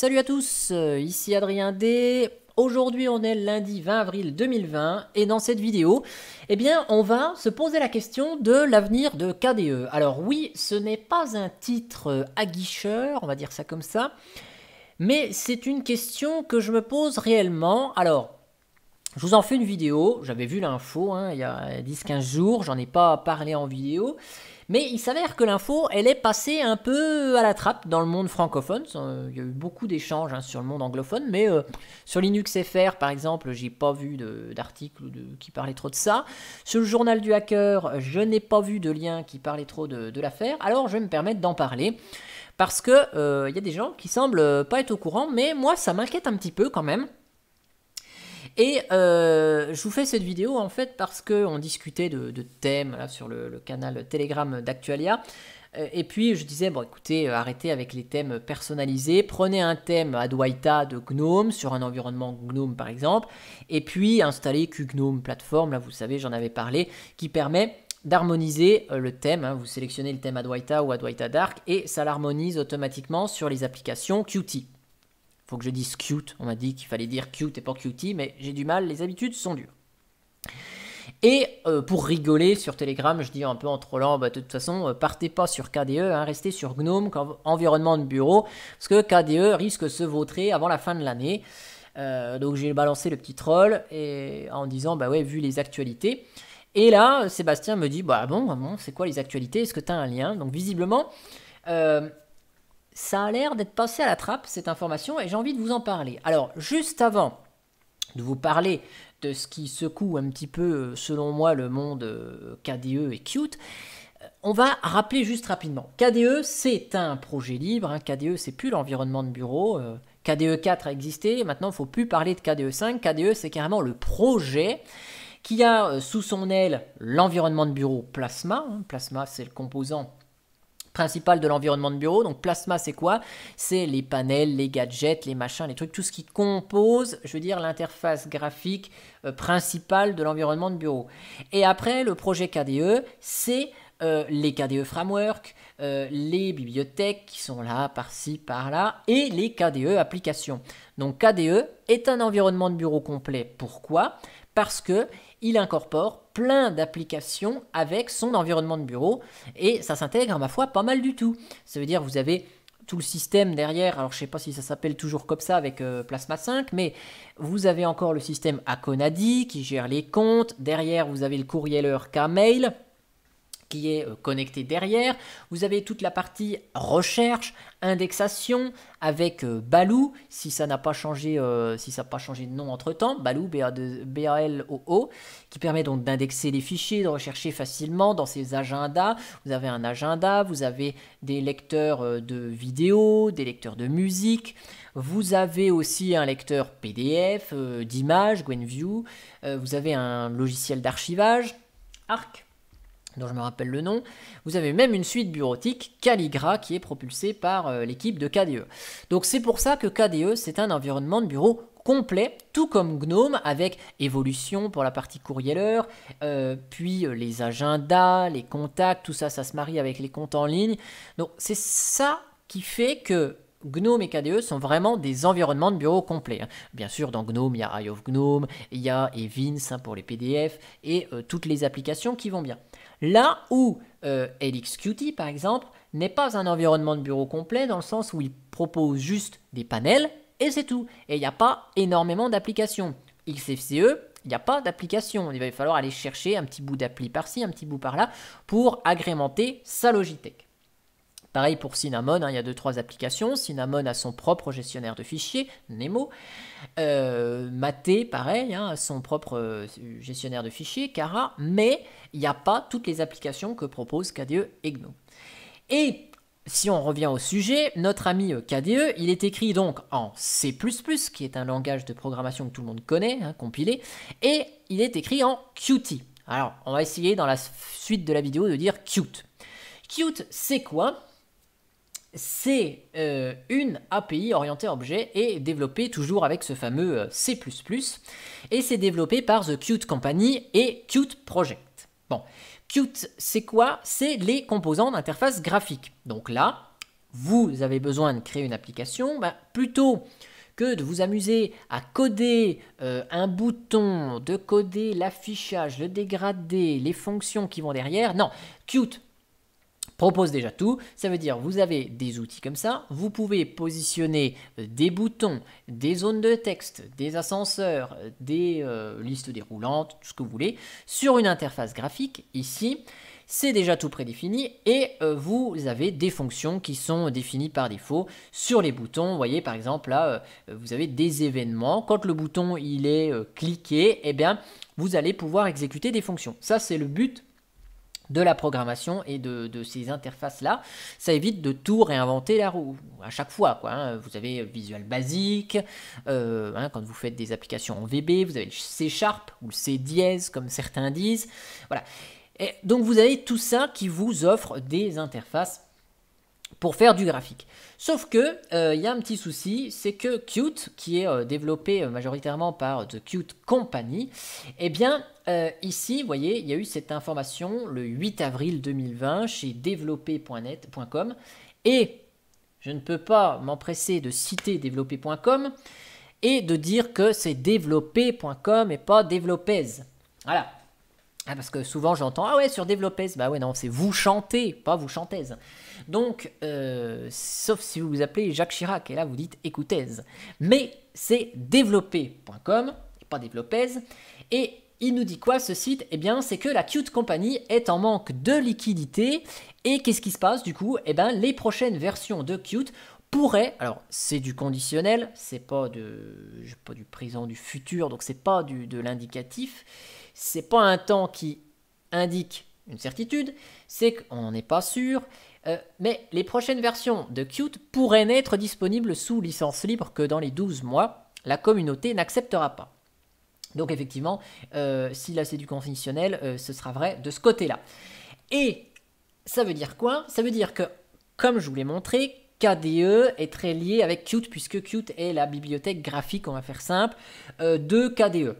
Salut à tous, euh, ici Adrien D. Aujourd'hui, on est lundi 20 avril 2020 et dans cette vidéo, eh bien, on va se poser la question de l'avenir de KDE. Alors oui, ce n'est pas un titre euh, aguicheur, on va dire ça comme ça, mais c'est une question que je me pose réellement. Alors, je vous en fais une vidéo, j'avais vu l'info hein, il y a 10-15 jours, j'en ai pas parlé en vidéo, mais il s'avère que l'info, elle est passée un peu à la trappe dans le monde francophone. Il y a eu beaucoup d'échanges hein, sur le monde anglophone, mais euh, sur Linux FR, par exemple, j'ai pas vu d'article qui parlait trop de ça. Sur le journal du hacker, je n'ai pas vu de lien qui parlait trop de, de l'affaire, alors je vais me permettre d'en parler. Parce que euh, il y a des gens qui semblent pas être au courant, mais moi ça m'inquiète un petit peu quand même. Et euh, je vous fais cette vidéo en fait parce qu'on discutait de, thèmes sur le, canal Telegram d'Actualia. Euh, et puis je disais, bon écoutez, euh, arrêtez avec les thèmes personnalisés, prenez un thème Adwaita de GNOME sur un environnement GNOME par exemple, et puis installez QGNOME plateforme, là vous savez j'en avais parlé, qui permet d'harmoniser le thème. Hein. Vous sélectionnez le thème Adwaita ou Adwaita Dark et ça l'harmonise automatiquement sur les applications Qt. Faut que je dise cute. On m'a dit qu'il fallait dire cute et pas cutie, mais j'ai du mal, les habitudes sont dures. Et euh, pour rigoler sur Telegram, je dis un peu en trollant, bah, de toute façon, euh, partez pas sur KDE, hein, restez sur GNOME, environnement de bureau, parce que KDE risque de se vautrer avant la fin de l'année. Euh, donc j'ai balancé le petit troll et, en disant, bah ouais, vu les actualités. Et là, Sébastien me dit, bah bon, bon c'est quoi les actualités Est-ce que tu as un lien Donc visiblement, ça a l'air d'être passé à la trappe, cette information, et j'ai envie de vous en parler. Alors, juste avant de vous parler de ce qui secoue un petit peu, euh, selon moi, le monde KDE et Qt, on va rappeler juste rapidement. KDE, c'est un projet libre. Hein. KDE, KDE, c'est plus l'environnement de bureau. Euh, KDE 4 a existé. Maintenant, il ne faut plus parler de KDE 5. KDE, c'est carrément le projet qui a euh, sous son aile l'environnement de bureau Plasma. Hein. Plasma, c'est le composant principal de l'environnement de bureau. Donc plasma, c'est quoi C'est les panels, les gadgets, les machins, les trucs, tout ce qui compose, je veux dire, l'interface graphique euh, principale de l'environnement de bureau. Et après, le projet KDE, c'est euh, les KDE Framework, euh, les bibliothèques qui sont là, par-ci, par-là, et les KDE applications. Donc KDE est un environnement de bureau complet. Pourquoi Parce que il incorpore plein d'applications avec son environnement de bureau et ça s'intègre, à ma foi, pas mal du tout. Ça veut dire vous avez tout le système derrière, alors je ne sais pas si ça s'appelle toujours comme ça avec euh, Plasma 5, mais vous avez encore le système Akonadi qui gère les comptes, derrière vous avez le courrielur Kmail qui est euh, connecté derrière. Vous avez toute la partie recherche, indexation avec euh, balou Baloo, si ça n'a pas changé, euh, si ça pas changé de nom entre temps, Baloo, B-A-L-O-O, qui permet donc d'indexer les fichiers, de rechercher facilement dans ces agendas. Vous avez un agenda, vous avez des lecteurs de vidéos, des lecteurs de musique. Vous avez aussi un lecteur PDF, d'images, GwenView. vous avez un logiciel d'archivage, Arc dont je me rappelle le nom. Vous avez même une suite bureautique, Caligra, qui est propulsée par euh, l'équipe de KDE. Donc c'est pour ça que KDE, c'est un environnement de bureau complet, tout comme GNOME, avec évolution pour la partie courrielleur, euh, puis euh, les agendas, les contacts, tout ça, ça se marie avec les comptes en ligne. Donc c'est ça qui fait que GNOME et KDE sont vraiment des environnements de bureau complets. Hein. Bien sûr, dans GNOME, il y a IOF GNOME, il y a Evins hein, pour les PDF et toutes les applications qui vont bien. Là où euh, LXQT, par exemple, n'est pas un environnement de bureau complet dans le sens où il propose juste des panels et c'est tout. Et il n'y a pas énormément d'applications. XFCE, il n'y a pas d'application. Il va falloir aller chercher un petit bout d'appli par-ci, un petit bout par-là pour agrémenter sa Logitech. Pareil pour Cinnamon, hein, il y a deux trois applications. Cinnamon a son propre gestionnaire de fichiers, Nemo. Euh, pareil, a hein, son propre euh, gestionnaire de fichiers, Cara. Mais il n'y a pas toutes les applications que propose KDE et Et si on revient au sujet, notre ami euh, KDE, il est écrit donc en C++, qui est un langage de programmation que tout le monde connaît, hein, compilé, et il est écrit en Qt. Alors, on va essayer dans la suite de la vidéo de dire Qt. Qt, c'est quoi c'est euh, une API orientée objet et développée toujours avec ce fameux euh, C++. Et c'est développé par The Cute Company et Cute Project. Bon, Qt, c'est quoi C'est les composants d'interface graphique. Donc là, vous avez besoin de créer une application. Ben, plutôt que de vous amuser à coder euh, un bouton, de coder l'affichage, le dégradé, les fonctions qui vont derrière. Non, cute propose déjà tout. Ça veut dire vous avez des outils comme ça, vous pouvez positionner euh, des boutons, des zones de texte, des ascenseurs, euh, des euh, listes déroulantes, tout ce que vous voulez, sur une interface graphique ici. C'est déjà tout prédéfini et vous avez des fonctions qui sont définies par défaut sur les boutons. voyez par exemple là, vous avez des événements. Quand le bouton il est cliqué, eh bien vous allez pouvoir exécuter des fonctions. Ça c'est le but de la programmation et de, ces interfaces-là. Ça évite de tout réinventer la roue à chaque fois. Quoi, hein. Vous avez Visual Basic, euh, hein, quand vous faites des applications en VB, vous avez C Sharp ou le C dièse comme certains disent. Voilà. Et donc vous avez tout ça qui vous offre des interfaces pour faire du graphique. Sauf que euh, il y a un petit souci, c'est que Cute, qui est euh, développé euh, majoritairement par The Cute Company, eh bien ici, vous voyez, il y a eu cette information le 8 avril 2020 chez Développé.net.com et je ne peux pas m'empresser de citer Développé.com et de dire que c'est Développé.com et pas développez. Voilà. Ah, parce que souvent j'entends Ah ouais, sur surdéveloppeuse. Bah ouais, non, c'est vous chantez, pas vous Chantez. Donc, euh, sauf si vous vous appelez Jacques Chirac, et là vous dites écoutez Mais c'est développé.com, pas développeuse. Et il nous dit quoi ce site Eh bien, c'est que la Cute Company est en manque de liquidité. Et qu'est-ce qui se passe du coup Eh bien, les prochaines versions de Cute pourraient... alors c'est du conditionnel, c'est pas, de, pas du présent, du futur, donc c'est pas du, de l'indicatif, c'est pas un temps qui indique une certitude, c'est qu'on n'en est pas sûr. Euh, mais les prochaines versions de Qt pourraient n'être disponibles sous licence libre que dans les 12 mois. La communauté n'acceptera pas. Donc effectivement, euh, si là c'est du conditionnel, euh, ce sera vrai de ce côté-là. Et ça veut dire quoi Ça veut dire que, comme je vous l'ai montré, KDE est très lié avec Qt, puisque Qt est la bibliothèque graphique, on va faire simple, de KDE.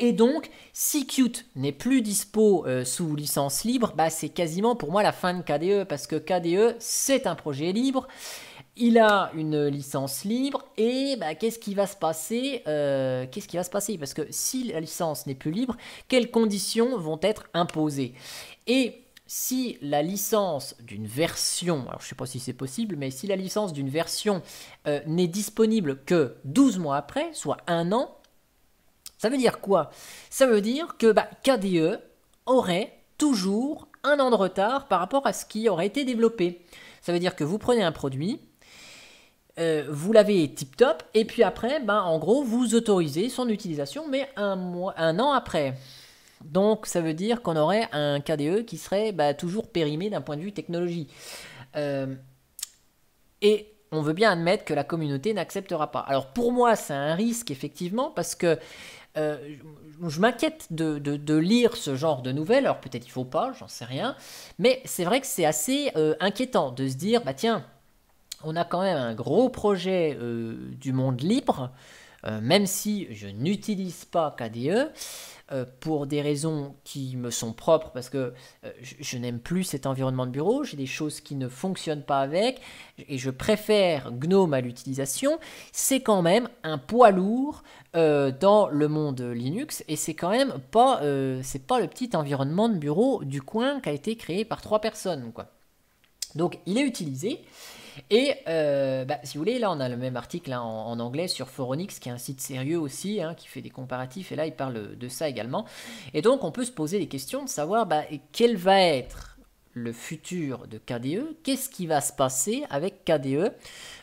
Et donc, si Qt n'est plus dispo euh, sous licence libre, bah, c'est quasiment pour moi la fin de KDE, parce que KDE, c'est un projet libre. Il a une licence libre et bah, qu'est-ce qui va se passer euh, Qu'est-ce qui va se passer Parce que si la licence n'est plus libre, quelles conditions vont être imposées Et si la licence d'une version, alors je ne sais pas si c'est possible, mais si la licence d'une version euh, n'est disponible que 12 mois après, soit un an, ça veut dire quoi Ça veut dire que bah, KDE aurait toujours un an de retard par rapport à ce qui aurait été développé. Ça veut dire que vous prenez un produit, euh, vous l'avez tip top, et puis après, bah, en gros, vous autorisez son utilisation, mais un, mois, un an après. Donc ça veut dire qu'on aurait un KDE qui serait bah, toujours périmé d'un point de vue technologie. Euh, et on veut bien admettre que la communauté n'acceptera pas. Alors pour moi, c'est un risque, effectivement, parce que euh, je, m'inquiète de, lire ce genre de nouvelles, alors peut-être il faut pas, j'en sais rien, mais c'est vrai que c'est assez euh, inquiétant de se dire, bah tiens, on a quand même un gros projet euh, du monde libre euh, même si je n'utilise pas KDE, euh, pour des raisons qui me sont propres, parce que euh, je, n'aime plus cet environnement de bureau, j'ai des choses qui ne fonctionnent pas avec, et je préfère GNOME à l'utilisation, c'est quand même un poids lourd dans le monde Linux, et c'est quand même pas, c'est pas le petit environnement de bureau du coin qui a été créé par trois personnes. Donc il est utilisé, et euh, bah, si vous voulez, là on a le même article hein, en, anglais sur Foronix, qui est un site sérieux aussi, hein, qui fait des comparatifs, et là il parle de ça également. Et donc on peut se poser des questions de savoir bah, quel va être le futur de KDE, qu'est-ce qui va se passer avec KDE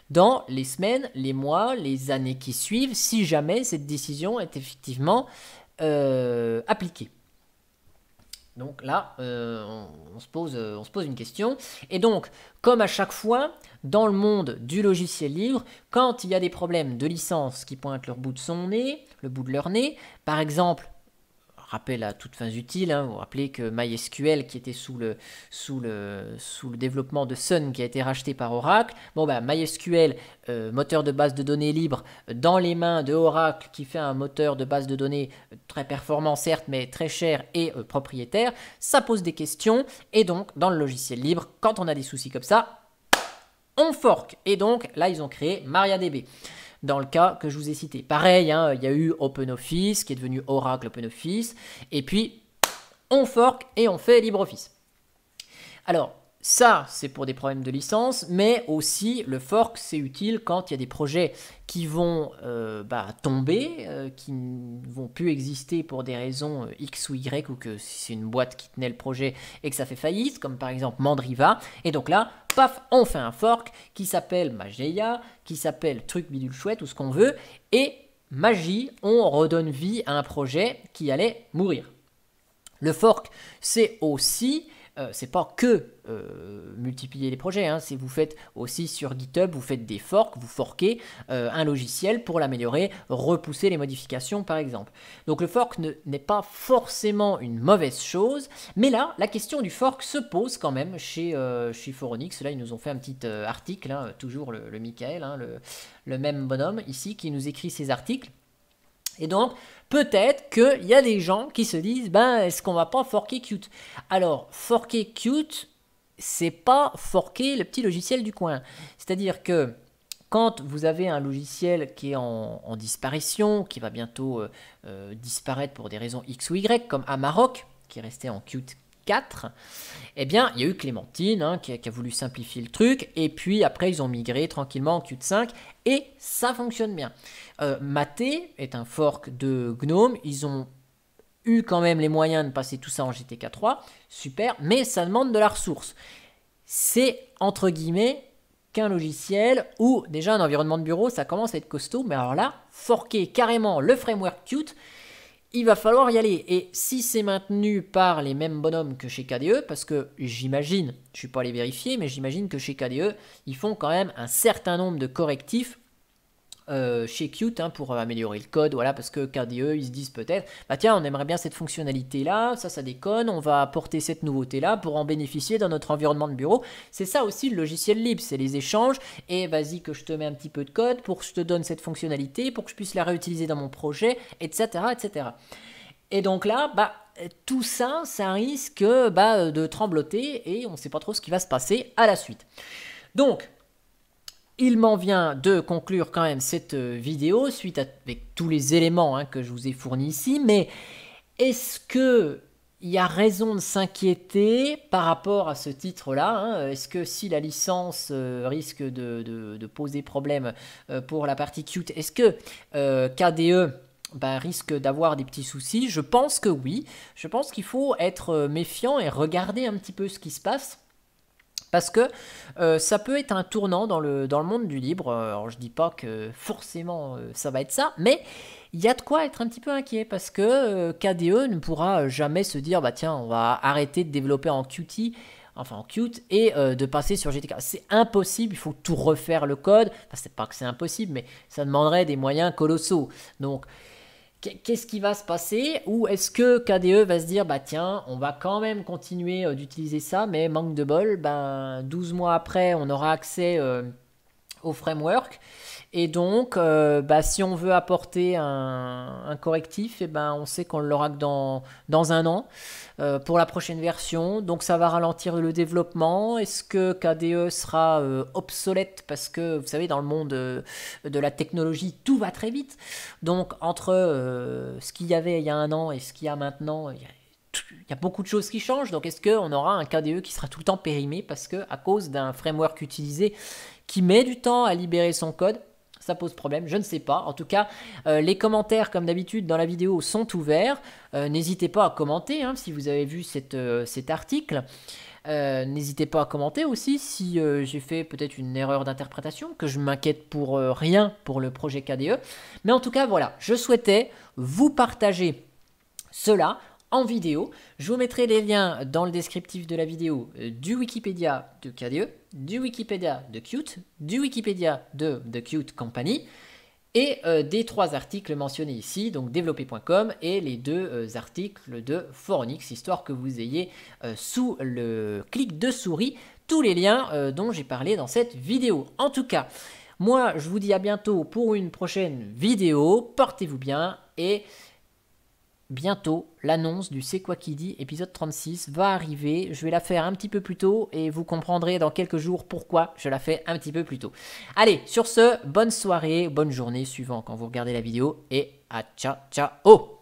dans les semaines, les mois, les années qui suivent, si jamais cette décision est effectivement euh, appliquée. Donc là, euh, on, se pose, euh, on se pose une question. Et donc, comme à chaque fois, dans le monde du logiciel libre, quand il y a des problèmes de licence qui pointent leur bout de son nez, le bout de leur nez, par exemple rappel à toutes fins utiles, vous hein. vous rappelez que MySQL, qui était sous le, sous, le, sous le développement de Sun, qui a été racheté par Oracle, bon bah, MySQL, euh, moteur de base de données libre, euh, dans les mains de Oracle, qui fait un moteur de base de données euh, très performant certes, mais très cher et propriétaire, ça pose des questions, et donc dans le logiciel libre, quand on a des soucis comme ça, on fork. Et donc là, ils ont créé MariaDB dans le cas que je vous ai cité. Pareil, hein, il y a eu OpenOffice qui est devenu Oracle OpenOffice, et puis on fork et on fait LibreOffice. Alors, ça, c'est pour des problèmes de licence, mais aussi le fork, c'est utile quand il y a des projets qui vont euh, bah, tomber, euh, qui ne vont plus exister pour des raisons euh, X ou Y, ou que c'est une boîte qui tenait le projet et que ça fait faillite, comme par exemple Mandriva. Et donc là, paf, on fait un fork qui s'appelle Mageia, qui s'appelle Truc Bidule Chouette, ou ce qu'on veut, et magie, on redonne vie à un projet qui allait mourir. Le fork, c'est aussi euh, c'est pas que euh, multiplier les projets, hein. Si vous faites aussi sur GitHub, vous faites des forks, vous forquez euh, un logiciel pour l'améliorer, repousser les modifications par exemple. Donc le fork n'est pas forcément une mauvaise chose, mais là, la question du fork se pose quand même chez, chez Foronix. Là, ils nous ont fait un petit article, hein, toujours le, Michael, hein, le, le même bonhomme ici, qui nous écrit ses articles. Et donc, peut-être qu'il y a des gens qui se disent ben est-ce qu'on va pas forquer Cute Alors forquer Cute c'est pas forquer le petit logiciel du coin. C'est-à-dire que quand vous avez un logiciel qui est en, disparition, qui va bientôt euh, euh, disparaître pour des raisons X ou Y, comme Amarok, qui est resté en Cute 4, eh bien, il y a eu Clémentine hein, qui, a, voulu simplifier le truc, et puis après, ils ont migré tranquillement en Qt 5, et ça fonctionne bien. Euh, Maté est un fork de GNOME, ils ont eu quand même les moyens de passer tout ça en GTK 3, super, mais ça demande de la ressource. C'est entre guillemets qu'un logiciel ou déjà un environnement de bureau, ça commence à être costaud, mais alors là, forquer carrément le framework Qt, il va falloir y aller. Et si c'est maintenu par les mêmes bonhommes que chez KDE, parce que j'imagine, je ne suis pas allé vérifier, mais j'imagine que chez KDE, ils font quand même un certain nombre de correctifs euh, chez Qt hein, pour améliorer le code, voilà, parce que KDE, ils se disent peut-être, bah tiens, on aimerait bien cette fonctionnalité-là, ça, ça déconne, on va apporter cette nouveauté-là pour en bénéficier dans notre environnement de bureau. C'est ça aussi le logiciel libre, c'est les échanges, et vas-y que je te mets un petit peu de code pour que je te donne cette fonctionnalité, pour que je puisse la réutiliser dans mon projet, etc., etc. Et donc là, bah, tout ça, ça risque bah, de trembloter et on ne sait pas trop ce qui va se passer à la suite. Donc, il m'en vient de conclure quand même cette euh, vidéo suite à, avec tous les éléments hein, que je vous ai fournis ici, mais est-ce que il y a raison de s'inquiéter par rapport à ce titre-là. Hein? Est-ce que si la licence euh, risque de, poser problème euh, pour la partie cute, est-ce que KDE ben, risque d'avoir des petits soucis Je pense que oui. Je pense qu'il faut être méfiant et regarder un petit peu ce qui se passe parce que euh, ça peut être un tournant dans le, dans le monde du libre. Euh, alors je dis pas que forcément euh, ça va être ça, mais il y a de quoi être un petit peu inquiet parce que KDE ne pourra jamais se dire bah tiens on va arrêter de développer en Qt enfin en Qt et de passer sur GTK. C'est impossible, il faut tout refaire le code. Enfin c'est pas que c'est impossible, mais ça demanderait des moyens colossaux. Donc qu'est-ce qui va se passer Ou est-ce que KDE va se dire, bah tiens, on va quand même continuer euh, d'utiliser ça, mais manque de bol, ben 12 mois après, on aura accès euh, au framework et donc, euh, bah, si on veut apporter un, correctif, et eh ben, on sait qu'on l'aura que dans, dans un an euh, pour la prochaine version. Donc, ça va ralentir le développement. Est-ce que KDE sera euh, obsolète Parce que, vous savez, dans le monde de la technologie, tout va très vite. Donc, entre ce qu'il y avait il y a un an et ce qu'il y a maintenant, il y a, beaucoup de choses qui changent. Donc, est-ce qu'on aura un KDE qui sera tout le temps périmé parce que à cause d'un framework utilisé qui met du temps à libérer son code ça pose problème, je ne sais pas. En tout cas, euh, les commentaires, comme d'habitude, dans la vidéo sont ouverts. Euh, n'hésitez pas à commenter hein, si vous avez vu euh, cet article. N'hésitez pas à commenter aussi si j'ai fait peut-être une erreur d'interprétation, que je m'inquiète pour rien pour le projet KDE. Mais en tout cas, voilà, je souhaitais vous partager cela en vidéo. Je vous mettrai les liens dans le descriptif de la vidéo euh, du Wikipédia de KDE, du Wikipédia de cute, du Wikipédia de The cute Company et euh, des trois articles mentionnés ici, donc développer.com et les deux euh, articles de Foronix, histoire que vous ayez sous le clic de souris tous les liens dont j'ai parlé dans cette vidéo. En tout cas, moi je vous dis à bientôt pour une prochaine vidéo, portez-vous bien et bientôt, l'annonce du C'est quoi qui dit épisode 36 va arriver. Je vais la faire un petit peu plus tôt et vous comprendrez dans quelques jours pourquoi je la fais un petit peu plus tôt. Allez, sur ce, bonne soirée, bonne journée suivant quand vous regardez la vidéo et à ciao ciao